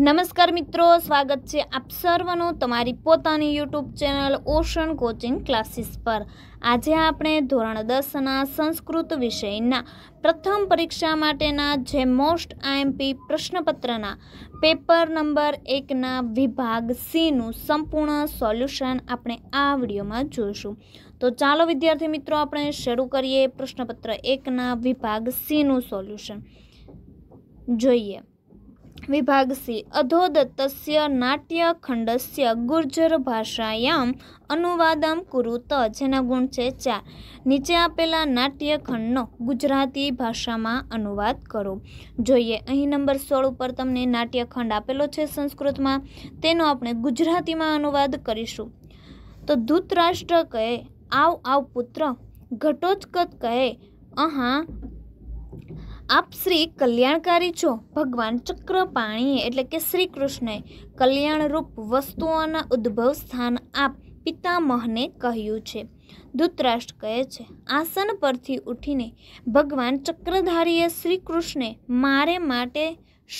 નમસ્કાર મિત્રો સ્વાગત છે આપ સર્વનો તમારી પોતાની YouTube channel ocean coaching classes પર આજે આપણે ધોરણ દસના સંસ્કૃત વિષયના પ્રથમ પરીક્ષા માટેના જે મોસ્ટ આઈએમપી પ્રશ્નપત્રના પેપર નંબર એકના વિભાગ સીનું સંપૂર્ણ સોલ્યુશન આપણે આ વિડીયોમાં જોઈશું તો ચાલો વિદ્યાર્થી મિત્રો આપણે શરૂ કરીએ પ્રશ્નપત્ર એકના વિભાગ સીનું સોલ્યુશન જોઈએ વિભાગ સી અધોદત્તસ્ય નાટ્યખંડસ્ય ગુર્જર ભાષાયામ અનુવાદમ કુરુત જેના ગુણ છે ચાર નીચે આપેલા નાટ્યખંડનો ગુજરાતી ભાષામાં અનુવાદ કરો જોઈએ અહીં નંબર સોળ ઉપર તમને નાટ્યખંડ આપેલો છે સંસ્કૃતમાં તેનો આપણે ગુજરાતીમાં અનુવાદ કરીશું તો ધૂતરાષ્ટ્ર કહે આવ આવ પુત્ર ઘટોચકત કહે અહા આપ શ્રી કલ્યાણકારી છો ભગવાન ચક્રપાણીએ એટલે કે શ્રી કૃષ્ણએ કલ્યાણરૂપ વસ્તુઓના ઉદ્ભવ સ્થાન આપ પિતામહને કહ્યું છે ધૂતરાષ્ટ્ર કહે છે આસન પરથી ઉઠીને ભગવાન ચક્રધારીએ શ્રી કૃષ્ણે મારે માટે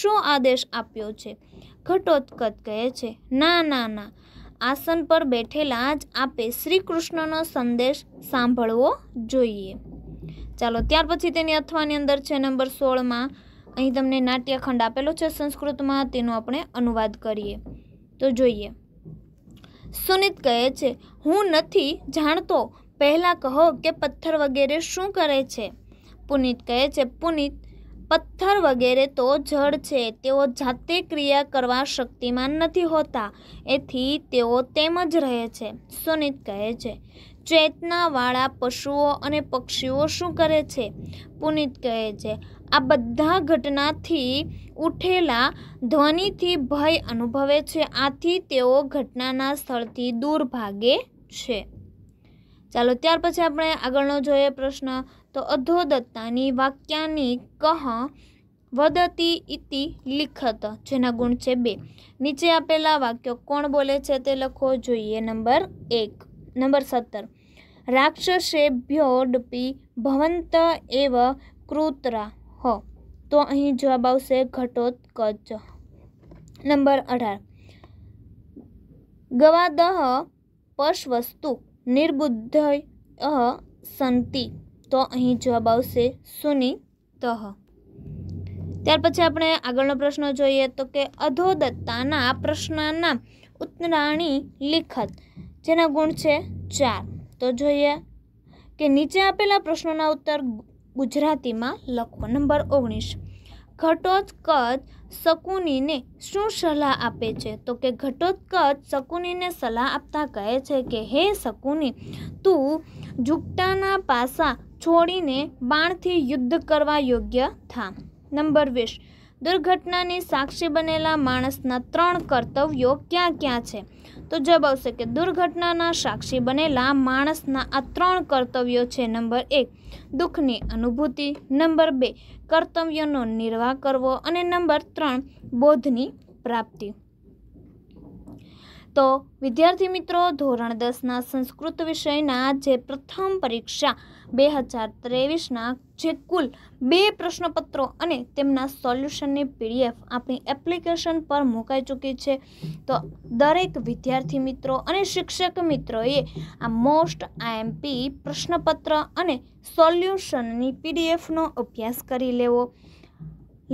શું આદેશ આપ્યો છે ઘટોત્કચ કહે છે ના ના ના આસન પર બેઠેલા જ આપે શ્રી કૃષ્ણનો સંદેશ સાંભળવો જોઈએ ચાલો ત્યાર પછી તેની અથવાની અંદર છે નંબર સોળમાં અહીં તમને નાટ્યખંડ આપેલો છે સંસ્કૃતમાં તેનો આપણે અનુવાદ કરીએ તો જોઈએ સુનિત કહે છે હું નથી જાણતો પહેલાં કહો કે પથ્થર વગેરે શું કરે છે પુનિત કહે છે પુનિત પથ્થર વગેરે તો જળ છે તેઓ જાતે ક્રિયા કરવા શક્તિમાન નથી હોતા એથી તેઓ તેમ જ રહે છે સુનિત કહે છે ચેતનાવાળા પશુઓ અને પક્ષીઓ શું કરે છે પુનિત કહે છે આ બધા ઘટનાથી ઉઠેલા ધ્વનિથી ભય અનુભવે છે આથી તેઓ ઘટનાના સ્થળથી દૂર ભાગે છે ચાલો ત્યાર પછી આપણે આગળનો જોઈએ પ્રશ્ન તો અધોદત્તાની વાક્યની કહ વદતી ઇતિ લિખત જેના ગુણ છે બે નીચે આપેલા વાક્યો કોણ બોલે છે તે લખવો જોઈએ નંબર એક નંબર સત્તર રાક્ષસેભ્યોऽપી ભવંત એવ કૃતરા હો તો અહીં જવાબ આવશે ઘટોત્કચ નંબર અઢાર ગવાદહ પશવસ્તુ નિર્બુદ્ધય સંતિ તો અહીં જવાબ આવશે સુનિતઃ ત્યાર પછી આપણે આગળનો પ્રશ્ન જોઈએ તો કે અધોદત્તાના પ્રશ્નના ઉત્તરાણી લિખત જેના ગુણ છે ચાર તો જોઈએ કે નીચે આપેલા પ્રશ્નોના ઉત્તર ગુજરાતીમાં લખો નંબર ઓગણીસ ઘટોત્કચ શકુનીને શું સલાહ આપે છે તો કે ઘટોત્કચ શકુનીને સલાહ આપતા કહે છે કે હે શકુની તું ઝુકટાના પાસા છોડીને બાણથી યુદ્ધ કરવા યોગ્ય થા નંબર વીસ દુર્ઘટનાની સાક્ષી બનેલા માણસના ત્રણ કર્તવ્યો ક્યાં ક્યાં છે તો જવાબ આવશે કે દુર્ઘટનાના સાક્ષી બનેલા માણસના આ ત્રણ કર્તવ્યો છે નંબર એક દુઃખની અનુભૂતિ નંબર બે કર્તવ્યોનો નિર્વાહ કરવો અને નંબર ત્રણ બોધની પ્રાપ્તિ તો વિદ્યાર્થી મિત્રો ધોરણ દસના સંસ્કૃત વિષયના જે પ્રથમ પરીક્ષા બે હજાર ત્રેવીસના જે કુલ બે પ્રશ્નપત્રો અને તેમના સોલ્યુશનની પીડીએફ આપણી એપ્લિકેશન પર મુકાઈ ચૂકી છે તો દરેક વિદ્યાર્થી મિત્રો અને શિક્ષક મિત્રોએ આ મોસ્ટ આઈએમપી પ્રશ્નપત્ર અને સોલ્યુશનની પીડીએફનો અભ્યાસ કરી લેવો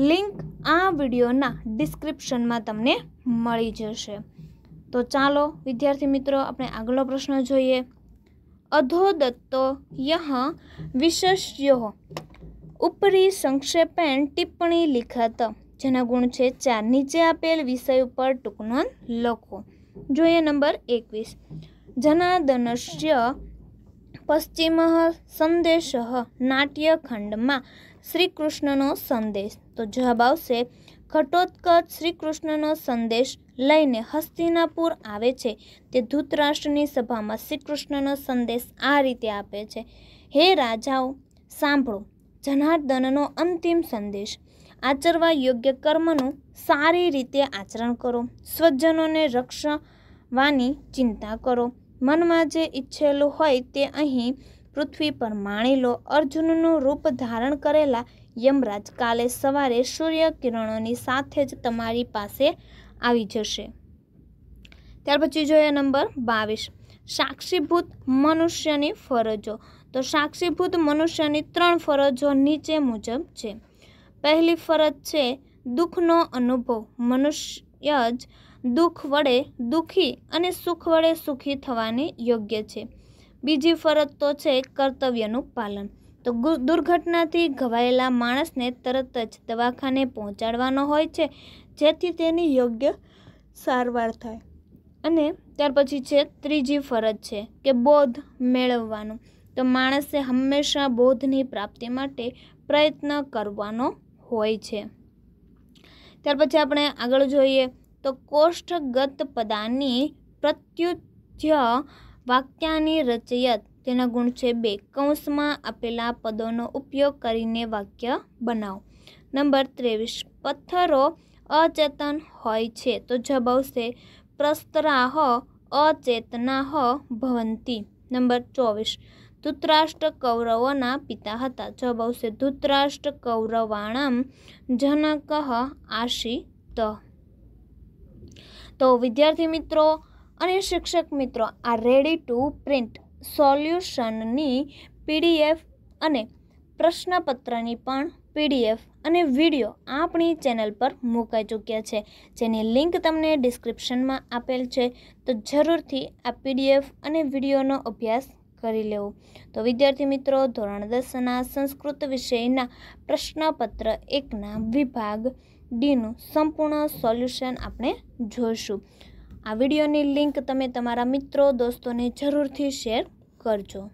લિંક આ વિડીયોના ડિસ્ક્રિપ્શનમાં તમને મળી જશે તો ચાલો વિદ્યાર્થી મિત્રો આપણે આગલો પ્રશ્ન જોઈએ અધોદત્તો યહ વિશસ્યો ઉપરી સંક્ષેપેણ ટિપ્પણી લિખાત જેના ગુણ છે ચાર નીચે આપેલ વિષય ઉપર ટૂંકનોન લખો જોઈએ નંબર એકવીસ જનાદનશ્ય પશ્ચિમ સંદેશ નાટ્યખંડમાં શ્રીકૃષ્ણનો સંદેશ તો જવાબ આવશે ઘટોત્કચ શ્રી કૃષ્ણનો સંદેશ લઈને હસ્તિનાપુર આવે છે તે ધૂતરાષ્ટ્રની સભામાં શ્રી કૃષ્ણનો સંદેશ આ રીતે આપે છે હે રાજાઓ સાંભળો જનાર્દનનો અંતિમ સંદેશ આચરવા યોગ્ય કર્મનું સારી રીતે આચરણ કરો સ્વજનોને રક્ષવાની ચિંતા કરો મનમાં જે ઈચ્છેલું હોય તે અહીં પૃથ્વી પર માણી લો અર્જુનનું રૂપ ધારણ કરેલા યમરાજ કાલે સવારે સૂર્યકિરણોની સાથે જ તમારી પાસે આવી જશે ત્યાર પછી જોઈએ નંબર બાવીસ સાક્ષીભૂત મનુષ્યની ફરજો તો સાક્ષીભૂત મનુષ્યની ત્રણ ફરજો નીચે મુજબ છે પહેલી ફરજ છે દુઃખનો અનુભવ મનુષ્ય જ દુઃખ વડે દુઃખી અને સુખ વડે સુખી થવાની યોગ્ય છે બીજી ફરજ તો છે કર્તવ્યનું પાલન તો દુર્ઘટનાથી ઘવાયેલા માણસને તરત જ દવાખાને પહોંચાડવાનો હોય છે જેથી તેની યોગ્ય સારવાર થાય અને ત્યાર પછી છે ત્રીજી ફરજ છે કે બોધ મેળવવાનું તો માણસે હંમેશા બોધની પ્રાપ્તિ માટે પ્રયત્ન કરવાનો હોય છે ત્યાર પછી આપણે આગળ જોઈએ તો કોષ્ઠગત પદાની પ્રત્યુત્ય વાક્યાની રચયત તેના ગુણ છે બે કૌંસમાં આપેલા પદોનો ઉપયોગ કરીને વાક્ય બનાવો નંબર ત્રેવીસ પથ્થરો અચેતન હોય છે તો જવાબ આવશે પ્રસ્તરાહ અચેતનાહ ભવંતી નંબર ચોવીસ ધૂતરાષ્ટ્ર કૌરવોના પિતા હતા જવાબ આવશે ધૂતરાષ્ટ્ર કૌરવાણામ જનક ત તો વિદ્યાર્થી મિત્રો અને શિક્ષક મિત્રો આ રેડી ટુ પ્રિન્ટ સોલ્યુશનની પીડીએફ અને પ્રશ્નપત્રની પણ પીડીએફ અને વિડીયો આપણી ચેનલ પર મુકાઈ ચૂક્યા છે જેની લિંક તમને ડિસ્ક્રિપ્શનમાં આપેલ છે તો જરૂરથી આ પીડીએફ અને વિડીયોનો અભ્યાસ કરી લેવો તો વિદ્યાર્થી મિત્રો ધોરણ દસના સંસ્કૃત વિષયના પ્રશ્નપત્ર એકના વિભાગ ડીનું સંપૂર્ણ સોલ્યુશન આપણે જોઈશું આ વિડીયોની લિંક તમે તમારા મિત્રો દોસ્તોને જરૂરથી શેર કરજો